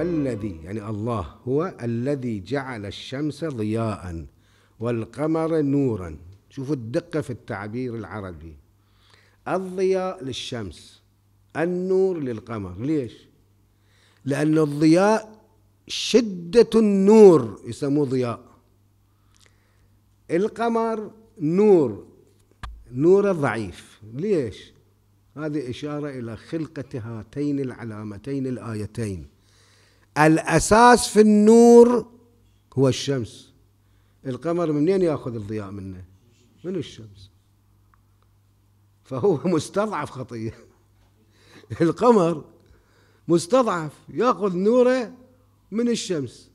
والذي يعني الله هو الذي جعل الشمس ضياء والقمر نورا شوفوا الدقة في التعبير العربي الضياء للشمس النور للقمر ليش؟ لأن الضياء شدة النور يسموه ضياء القمر نور نور ضعيف ليش؟ هذه إشارة إلى خلقة هاتين العلامتين الآيتين الأساس في النور هو الشمس القمر منين ياخذ الضياء منه من الشمس فهو مستضعف خطية القمر مستضعف ياخذ نوره من الشمس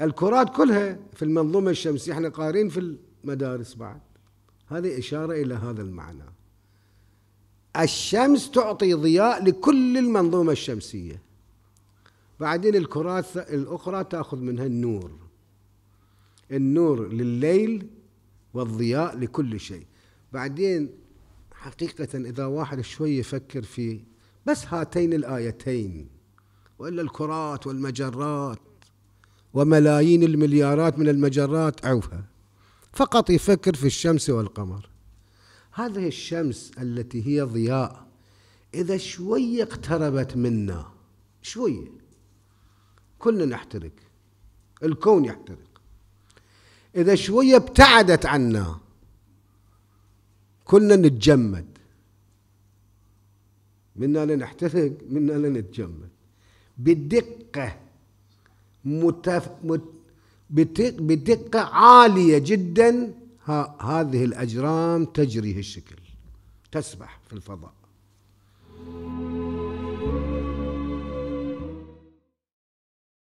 الكرات كلها في المنظومة الشمسية احنا قارين في المدارس بعد هذه إشارة إلى هذا المعنى الشمس تعطي ضياء لكل المنظومة الشمسية بعدين الكراسة الأخرى تأخذ منها النور النور لليل والضياء لكل شيء بعدين حقيقة إذا واحد شوي يفكر في بس هاتين الآيتين وإلا الكرات والمجرات وملايين المليارات من المجرات عوفها فقط يفكر في الشمس والقمر هذه الشمس التي هي ضياء إذا شوية اقتربت منا شوية كلنا نحترق الكون يحترق إذا شوية ابتعدت عنا كلنا نتجمد منا لنحترق منا لنتجمد بدقة متف... مت... بدقة, بدقة عالية جدا ها... هذه الأجرام تجري هالشكل تسبح في الفضاء